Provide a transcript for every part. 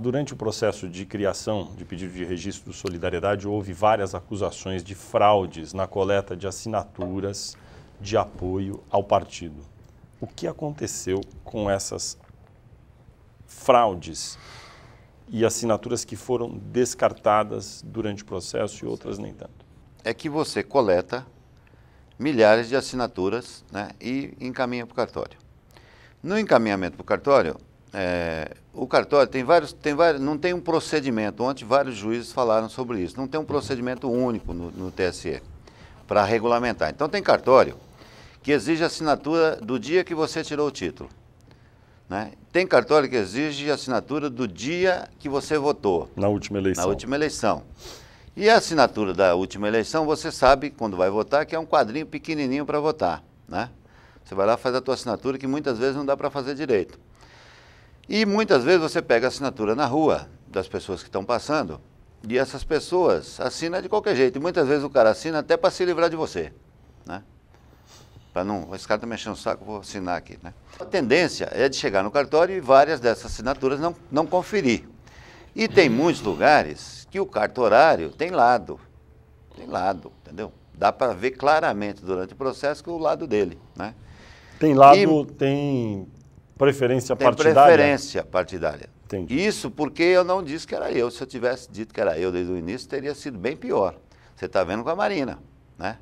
Durante o processo de criação de pedido de registro de Solidariedade, houve várias acusações de fraudes na coleta de assinaturas de apoio ao partido. O que aconteceu com essas fraudes e assinaturas que foram descartadas durante o processo e outras nem tanto? É que você coleta milhares de assinaturas né, e encaminha para o cartório. No encaminhamento para o cartório, é, o cartório tem vários, tem vários, não tem um procedimento. Ontem vários juízes falaram sobre isso. Não tem um procedimento único no, no TSE para regulamentar. Então tem cartório que exige assinatura do dia que você tirou o título. Né? Tem cartório que exige assinatura do dia que você votou. Na última eleição. Na última eleição. E a assinatura da última eleição, você sabe, quando vai votar, que é um quadrinho pequenininho para votar. Né? Você vai lá fazer a sua assinatura, que muitas vezes não dá para fazer direito. E muitas vezes você pega assinatura na rua das pessoas que estão passando e essas pessoas assinam de qualquer jeito. E muitas vezes o cara assina até para se livrar de você, né? Para não, esse cara tá mexendo o saco, vou assinar aqui, né? A tendência é de chegar no cartório e várias dessas assinaturas não, não conferir. E tem muitos lugares que o cartorário tem lado, tem lado, entendeu? Dá para ver claramente durante o processo que o lado dele, né? Tem lado, e, tem Preferência tem partidária? Preferência partidária. Entendi. Isso porque eu não disse que era eu. Se eu tivesse dito que era eu desde o início, teria sido bem pior. Você está vendo com a Marina, né?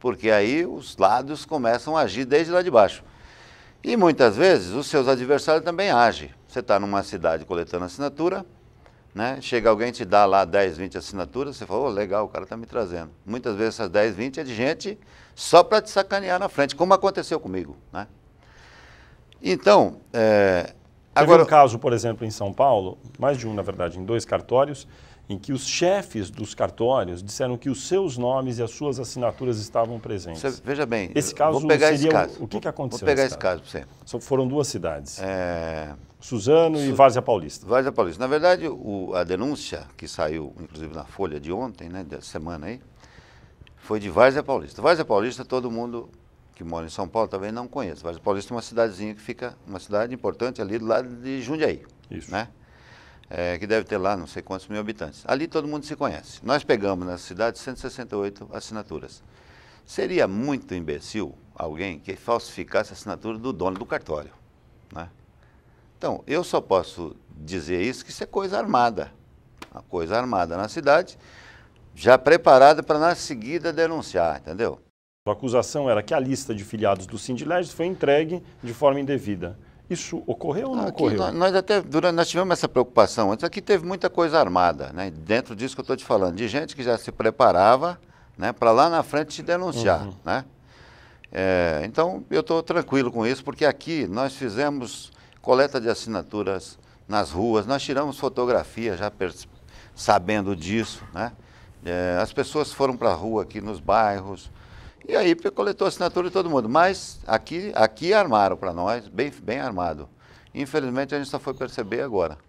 Porque aí os lados começam a agir desde lá de baixo. E muitas vezes os seus adversários também agem. Você está numa cidade coletando assinatura, né? chega alguém te dá lá 10, 20 assinaturas, você fala, oh, legal, o cara está me trazendo. Muitas vezes essas 10, 20 é de gente só para te sacanear na frente, como aconteceu comigo. Né? Então, é, agora... Teve um caso, por exemplo, em São Paulo, mais de um, na verdade, em dois cartórios, em que os chefes dos cartórios disseram que os seus nomes e as suas assinaturas estavam presentes. veja bem, esse caso vou pegar esse caso. O, o que, que aconteceu? Vou pegar esse caso, caso para você. Foram duas cidades. É... Suzano Su... e Várzea Paulista. Várzea Paulista. Na verdade, o, a denúncia que saiu, inclusive na Folha de ontem, né, da semana aí, foi de Várzea Paulista. Várzea Paulista, todo mundo que mora em São Paulo, também não conheço. Vargem Paulista é uma cidadezinha que fica, uma cidade importante ali do lado de Jundiaí. Isso. Né? É, que deve ter lá não sei quantos mil habitantes. Ali todo mundo se conhece. Nós pegamos nessa cidade 168 assinaturas. Seria muito imbecil alguém que falsificasse a assinatura do dono do cartório. Né? Então, eu só posso dizer isso que isso é coisa armada. Uma coisa armada na cidade, já preparada para na seguida denunciar, entendeu? A acusação era que a lista de filiados do Sindilégis foi entregue de forma indevida. Isso ocorreu ou não aqui, ocorreu? Nós até durante, nós tivemos essa preocupação antes. Aqui teve muita coisa armada, né? Dentro disso que eu estou te falando, de gente que já se preparava, né, para lá na frente te denunciar, uhum. né? É, então eu estou tranquilo com isso, porque aqui nós fizemos coleta de assinaturas nas ruas, nós tiramos fotografia já sabendo disso, né? É, as pessoas foram para a rua aqui nos bairros, e aí coletou a assinatura de todo mundo. Mas aqui, aqui armaram para nós, bem, bem armado. Infelizmente a gente só foi perceber agora.